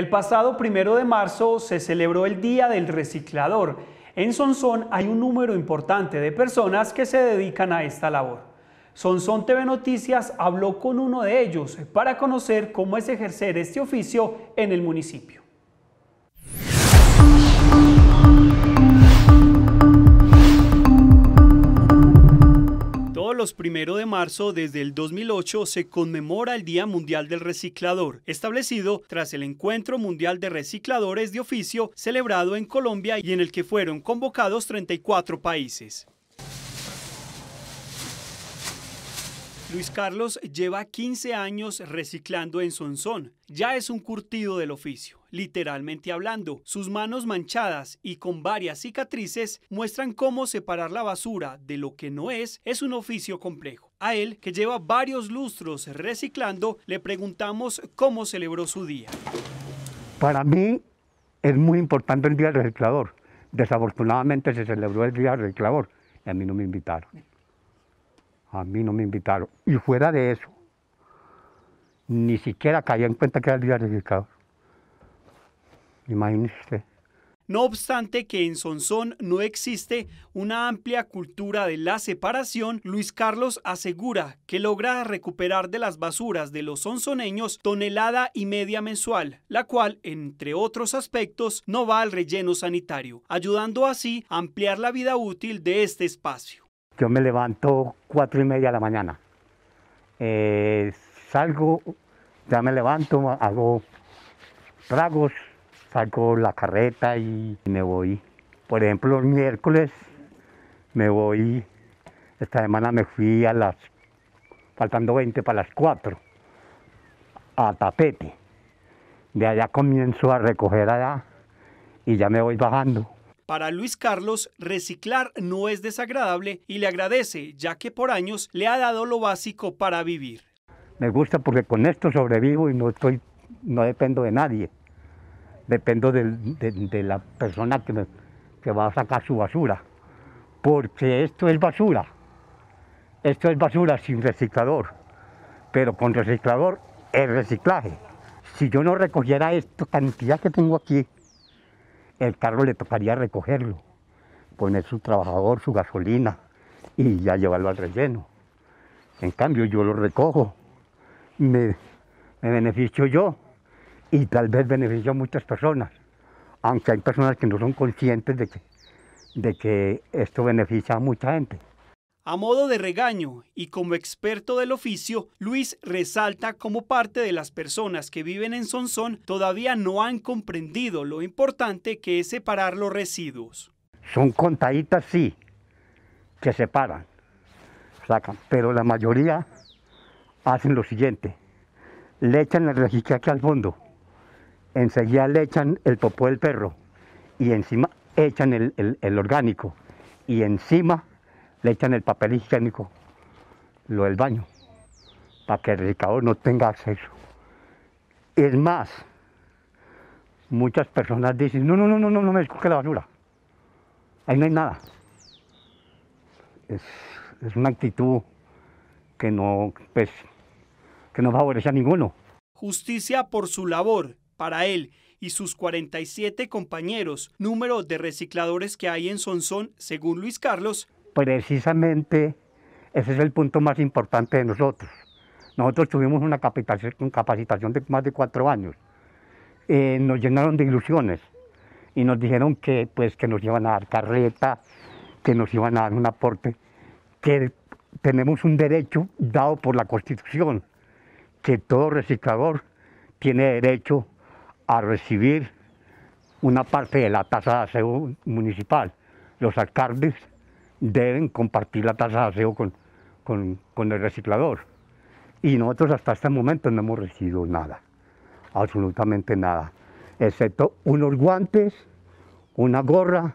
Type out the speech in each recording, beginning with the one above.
El pasado primero de marzo se celebró el Día del Reciclador. En Sonsón hay un número importante de personas que se dedican a esta labor. Sonsón TV Noticias habló con uno de ellos para conocer cómo es ejercer este oficio en el municipio. los primeros de marzo desde el 2008 se conmemora el Día Mundial del Reciclador, establecido tras el Encuentro Mundial de Recicladores de Oficio celebrado en Colombia y en el que fueron convocados 34 países. Luis Carlos lleva 15 años reciclando en Sonsón. Ya es un curtido del oficio, literalmente hablando. Sus manos manchadas y con varias cicatrices muestran cómo separar la basura de lo que no es es un oficio complejo. A él, que lleva varios lustros reciclando, le preguntamos cómo celebró su día. Para mí es muy importante el Día del Reciclador. Desafortunadamente se celebró el Día del Reciclador y a mí no me invitaron. A mí no me invitaron. Y fuera de eso, ni siquiera caía en cuenta que era el día de Imagínese No obstante que en Sonsón no existe una amplia cultura de la separación, Luis Carlos asegura que logra recuperar de las basuras de los sonsoneños tonelada y media mensual, la cual, entre otros aspectos, no va al relleno sanitario, ayudando así a ampliar la vida útil de este espacio. Yo me levanto cuatro y media de la mañana. Eh, salgo, ya me levanto, hago tragos, salgo la carreta y me voy. Por ejemplo, el miércoles me voy, esta semana me fui a las, faltando 20 para las 4, a Tapete. De allá comienzo a recoger allá y ya me voy bajando. Para Luis Carlos, reciclar no es desagradable y le agradece, ya que por años le ha dado lo básico para vivir. Me gusta porque con esto sobrevivo y no, estoy, no dependo de nadie. Dependo de, la persona que, me, que va a sacar su basura. Porque esto es basura. Esto es basura sin reciclador. Pero con reciclador es reciclaje. Si yo no recogiera esta cantidad que tengo aquí, el carro le tocaría recogerlo, poner su trabajador, su gasolina y ya llevarlo al relleno. En cambio, yo lo recojo, me, beneficio yo y tal vez beneficio a muchas personas, aunque hay personas que no son conscientes de que esto beneficia a mucha gente. A modo de regaño y como experto del oficio, Luis resalta cómo parte de las personas que viven en Sonsón todavía no han comprendido lo importante que es separar los residuos. Son contaditas, sí, que separan, sacan, pero la mayoría hacen lo siguiente, le echan el aquí al fondo, enseguida le echan el popó del perro y encima echan el orgánico y encima le echan el papel higiénico, lo del baño, para que el reciclador no tenga acceso. Es más, muchas personas dicen, no, no, no, no, no, no me escoge la basura, ahí no hay nada. Es, es una actitud que no, pues, que no favorece a ninguno. Justicia por su labor, para él y sus 47 compañeros, número de recicladores que hay en Sonsón, según Luis Carlos, precisamente ese es el punto más importante de nosotros. Nosotros tuvimos una capacitación de más de cuatro años. Eh, nos llenaron de ilusiones y nos dijeron que, pues, que nos iban a dar carreta, que nos iban a dar un aporte, que tenemos un derecho dado por la Constitución, que todo reciclador tiene derecho a recibir una parte de la tasa de aseo municipal. Los alcaldes deben compartir la tasa de aseo con, con, con el reciclador. Y nosotros hasta este momento no hemos recibido nada, absolutamente nada, excepto unos guantes, una gorra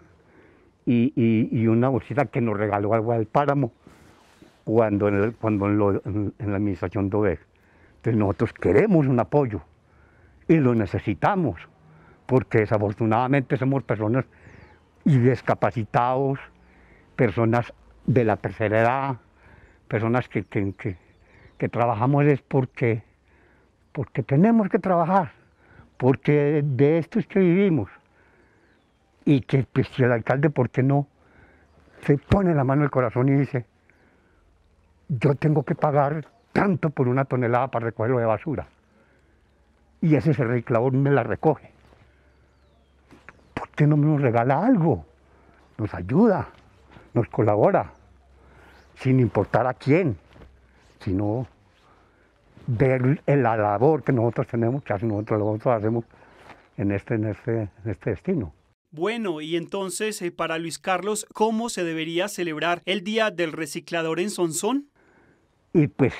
y, y, una bolsita que nos regaló algo del páramo cuando en, cuando en, la administración Dove. Entonces nosotros queremos un apoyo y lo necesitamos, porque desafortunadamente somos personas discapacitados, personas de la tercera edad, personas que, que, trabajamos es porque, porque tenemos que trabajar, porque de esto es que vivimos. Y que pues, el alcalde, ¿por qué no? Se pone la mano al corazón y dice, yo tengo que pagar tanto por una tonelada para recogerlo de basura. Y ese reciclador me la recoge. ¿Por qué no nos regala algo? Nos ayuda nos colabora, sin importar a quién, sino ver la labor que nosotros tenemos, que nosotros, nosotros hacemos en este, en este, este destino. Bueno, y entonces, eh, para Luis Carlos, ¿cómo se debería celebrar el Día del Reciclador en Sonsón? Y pues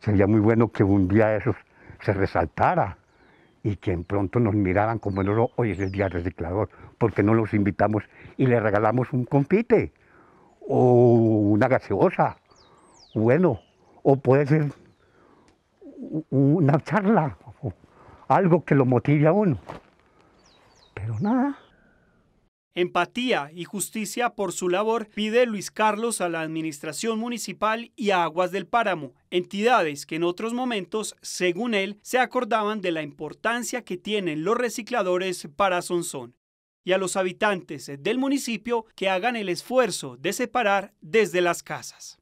sería muy bueno que un día de esos se resaltara y que en pronto nos miraran como el oro, hoy es el Día del Reciclador, porque no los invitamos y le regalamos un compite, o una gaseosa, bueno, o puede ser una charla, algo que lo motive a uno. Pero nada. Empatía y justicia por su labor pide Luis Carlos a la Administración Municipal y a Aguas del Páramo, entidades que en otros momentos, según él, se acordaban de la importancia que tienen los recicladores para Sonsón y a los habitantes del municipio que hagan el esfuerzo de separar desde las casas.